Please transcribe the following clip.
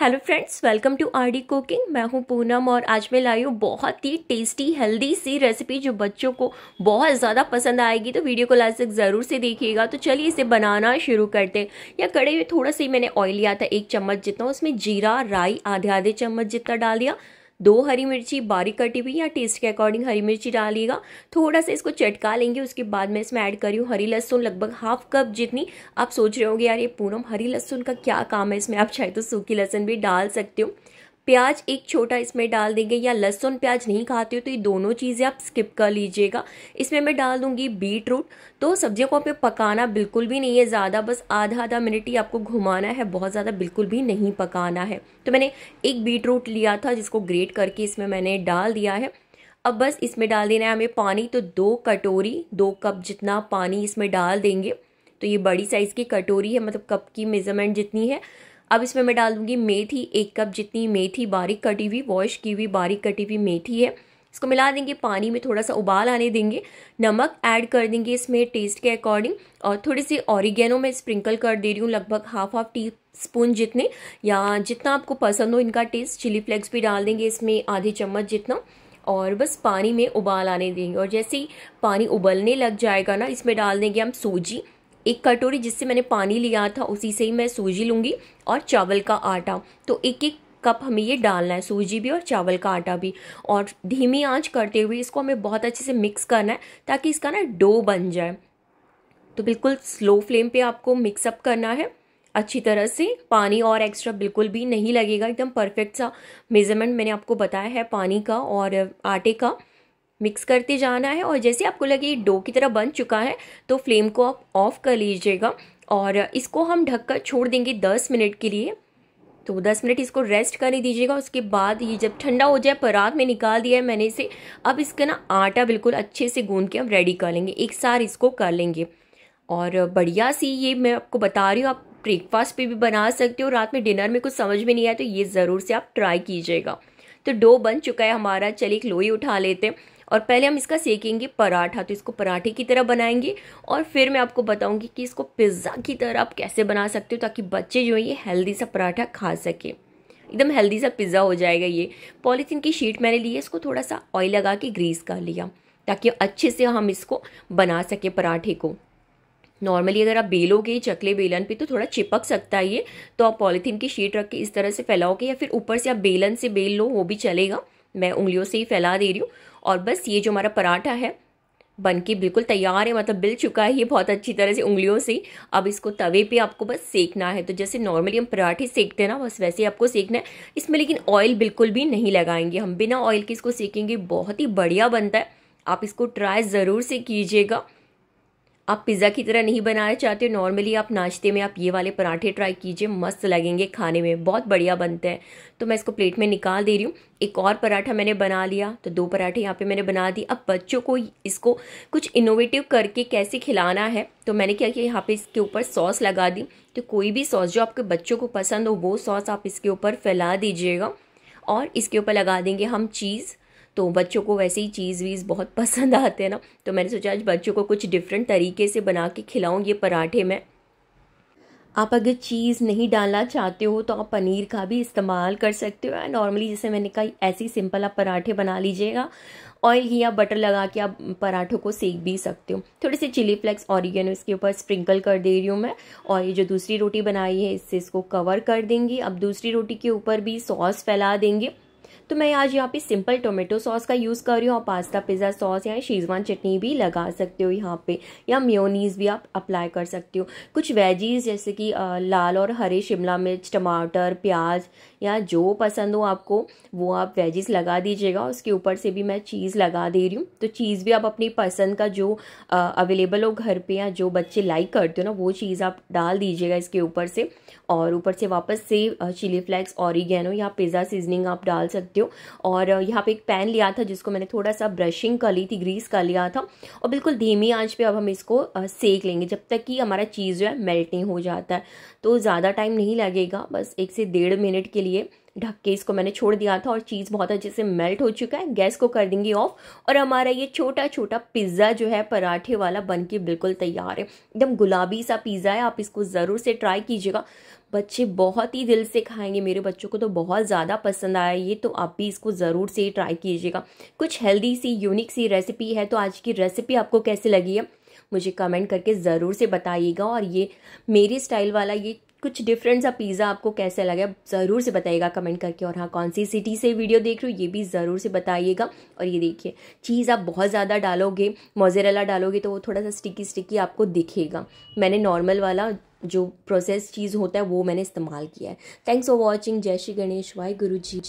hello friends welcome to R D cooking मैं हूं पूनम और आज मैं लाई हूँ बहुत ही टेस्टी हेल्दी सी रेसिपी जो बच्चों को बहुत ज़्यादा पसंद आएगी तो वीडियो को लास्ट तक ज़रूर से देखिएगा तो चलिए इसे बनाना शुरू करते हैं या कड़े में थोड़ा सा ही मैंने ऑयल लिया था एक चम्मच जितना उसमें जीरा राई आधे आधे चम्मच जितना डाल दिया दो हरी मिर्ची बारीक कटी हुई या टेस्ट के अकॉर्डिंग हरी मिर्ची डालिएगा थोड़ा सा इसको चटका लेंगे उसके बाद मैं इसमें ऐड करी हूँ हरी लहसुन लगभग हाफ कप जितनी आप सोच रहे होंगे यार ये पूनम हरी लहसुन का क्या काम है इसमें आप चाहे तो सूखी लहसुन भी डाल सकते हो प्याज एक छोटा इसमें डाल देंगे या लहसुन प्याज नहीं खाते हो तो ये दोनों चीज़ें आप स्किप कर लीजिएगा इसमें मैं डाल दूंगी बीट रूट तो सब्जियों को आप पकाना बिल्कुल भी नहीं है ज़्यादा बस आधा आधा मिनट ही आपको घुमाना है बहुत ज़्यादा बिल्कुल भी नहीं पकाना है तो मैंने एक बीट रूट लिया था जिसको ग्रेट करके इसमें मैंने डाल दिया है अब बस इसमें डाल देना है हमें पानी तो दो कटोरी दो कप जितना पानी इसमें डाल देंगे तो ये बड़ी साइज़ की कटोरी है मतलब कप की मेज़रमेंट जितनी है अब इसमें मैं डाल दूँगी मेथी एक कप जितनी मेथी बारीक कटी हुई वॉश की हुई बारीक कटी हुई मेथी है इसको मिला देंगे पानी में थोड़ा सा उबाल आने देंगे नमक ऐड कर देंगे इसमें टेस्ट के अकॉर्डिंग और थोड़ी सी ऑरिगेनो में स्प्रिंकल कर दे रही हूँ लगभग हाफ हाफ टी स्पून जितने या जितना आपको पसंद हो इनका टेस्ट चिली फ्लेक्स भी डाल देंगे इसमें आधे चम्मच जितना और बस पानी में उबाल आने देंगे और जैसे ही पानी उबलने लग जाएगा ना इसमें डाल देंगे हम सूजी एक कटोरी जिससे मैंने पानी लिया था उसी से ही मैं सूजी लूँगी और चावल का आटा तो एक एक कप हमें ये डालना है सूजी भी और चावल का आटा भी और धीमी आंच करते हुए इसको हमें बहुत अच्छे से मिक्स करना है ताकि इसका ना डो बन जाए तो बिल्कुल स्लो फ्लेम पे आपको मिक्सअप करना है अच्छी तरह से पानी और एक्स्ट्रा बिल्कुल भी नहीं लगेगा एकदम परफेक्ट सा मेज़रमेंट मैंने आपको बताया है पानी का और आटे का मिक्स करते जाना है और जैसे आपको लगे डो की तरह बन चुका है तो फ्लेम को आप ऑफ कर लीजिएगा और इसको हम ढककर छोड़ देंगे दस मिनट के लिए तो 10 मिनट इसको रेस्ट करने दीजिएगा उसके बाद ये जब ठंडा हो जाए परात में निकाल दिया है मैंने इसे अब इसका ना आटा बिल्कुल अच्छे से गूंद के हम रेडी कर लेंगे एक सार इसको कर लेंगे और बढ़िया सी ये मैं आपको बता रही हूँ आप ब्रेकफास्ट पे भी बना सकते हो रात में डिनर में कुछ समझ में नहीं आया तो ये ज़रूर से आप ट्राई कीजिएगा तो डो बन चुका है हमारा चलिए एक लोई उठा लेते हैं और पहले हम इसका सेकेंगे पराठा तो इसको पराठे की तरह बनाएंगे और फिर मैं आपको बताऊंगी कि इसको पिज़्ज़ा की तरह आप कैसे बना सकते हो ताकि बच्चे जो है ये हेल्दी सा पराठा खा सकें एकदम हेल्दी सा पिज़्ज़ा हो जाएगा ये पॉलीथीन की शीट मैंने ली है इसको थोड़ा सा ऑयल लगा के ग्रीस कर लिया ताकि अच्छे से हम इसको बना सकें पराठे को नॉर्मली अगर आप बेलोगे चकले बेलन पे तो थोड़ा चिपक सकता है ये तो आप पॉलीथीन की शीट रख के इस तरह से फैलाओगे या फिर ऊपर से आप बेलन से बेल लो वो भी चलेगा मैं उंगलियों से ही फैला दे रही हूँ और बस ये जो हमारा पराठा है बन के बिल्कुल तैयार है मतलब बिल चुका है ये बहुत अच्छी तरह से उंगलियों से अब इसको तवे पे आपको बस सेकना है तो जैसे नॉर्मली हम पराठे सेकते हैं ना बस वैसे ही आपको सेकना है इसमें लेकिन ऑयल बिल्कुल भी नहीं लगाएंगे हम बिना ऑयल के इसको सेकेंगे बहुत ही बढ़िया बनता है आप इसको ट्राई ज़रूर से कीजिएगा आप पिज़्ज़ा की तरह नहीं बनाना चाहते नॉर्मली आप नाश्ते में आप ये वाले पराठे ट्राई कीजिए मस्त लगेंगे खाने में बहुत बढ़िया बनते हैं तो मैं इसको प्लेट में निकाल दे रही हूँ एक और पराठा मैंने बना लिया तो दो पराठे यहाँ पे मैंने बना दिए अब बच्चों को इसको कुछ इनोवेटिव करके कैसे खिलाना है तो मैंने क्या किया यहाँ पे इसके ऊपर सॉस लगा दी तो कोई भी सॉस जो आपके बच्चों को पसंद हो वो सॉस आप इसके ऊपर फैला दीजिएगा और इसके ऊपर लगा देंगे हम चीज़ तो बच्चों को वैसे ही चीज़ वीज़ बहुत पसंद आते हैं ना तो मैंने सोचा आज बच्चों को कुछ डिफरेंट तरीके से बना के खिलाऊँ ये पराठे में आप अगर चीज़ नहीं डालना चाहते हो तो आप पनीर का भी इस्तेमाल कर सकते हो एंड नॉर्मली जैसे मैंने कहा ऐसे ही सिंपल आप पराठे बना लीजिएगा ऑयल ही या बटर लगा के आप पराठों को सेक भी सकते हो थोड़े से चिली फ्लेक्स ऑरिगेनो इसके ऊपर स्प्रिंकल कर दे रही हूँ मैं और ये जो दूसरी रोटी बनाई है इससे इसको कवर कर देंगे अब दूसरी रोटी के ऊपर भी सॉस फैला देंगे तो मैं आज यहाँ पे सिंपल टोमेटो सॉस का यूज़ कर रही हूँ और पास्ता पिज़्ज़ा सॉस या शीज़वान चटनी भी लगा सकते हो यहाँ पे या म्योनीस भी आप अप्लाई कर सकते हो कुछ वेजीज जैसे कि लाल और हरे शिमला मिर्च टमाटर प्याज या जो पसंद हो आपको वो आप वेजीज लगा दीजिएगा उसके ऊपर से भी मैं चीज़ लगा दे रही हूँ तो चीज़ भी आप अपनी पसंद का जो अवेलेबल हो घर पे या जो बच्चे लाइक करते हो ना वो चीज़ आप डाल दीजिएगा इसके ऊपर से और ऊपर से वापस से चिली फ्लेक्स ऑरिगेनो या पिज़्ज़ा सीजनिंग आप डाल सकते सकते हो और यहाँ पे एक पैन लिया था जिसको मैंने थोड़ा सा ब्रशिंग कर ली थी ग्रीस कर लिया था और बिल्कुल धीमी आंच पे अब हम इसको सेक लेंगे जब तक कि हमारा चीज़ जो है मेल्ट नहीं हो जाता है तो ज़्यादा टाइम नहीं लगेगा बस एक से डेढ़ मिनट के लिए ढक के इसको मैंने छोड़ दिया था और चीज़ बहुत अच्छे से मेल्ट हो चुका है गैस को कर देंगे ऑफ और हमारा ये छोटा छोटा पिज़्ज़ा जो है पराठे वाला बनके बिल्कुल तैयार है एकदम गुलाबी सा पिज़्ज़ा है आप इसको ज़रूर से ट्राई कीजिएगा बच्चे बहुत ही दिल से खाएंगे मेरे बच्चों को तो बहुत ज़्यादा पसंद आया ये तो आप भी इसको ज़रूर से ट्राई कीजिएगा कुछ हेल्दी सी यूनिक सी रेसिपी है तो आज की रेसिपी आपको कैसे लगी है मुझे कमेंट करके ज़रूर से बताइएगा और ये मेरे स्टाइल वाला ये कुछ डिफरेंट सा पिज़्ज़ा आपको कैसा लगा ज़रूर से बताइएगा कमेंट करके और हाँ कौन सी सिटी से वीडियो देख रहे हो ये भी ज़रूर से बताइएगा और ये देखिए चीज़ आप बहुत ज़्यादा डालोगे मोजेरेला डालोगे तो वो थोड़ा सा स्टिकी स्टिकी आपको दिखेगा मैंने नॉर्मल वाला जो प्रोसेस चीज़ होता है वो मैंने इस्तेमाल किया है थैंक्स फॉर वॉचिंग जय श्री गणेश वाई गुरु जी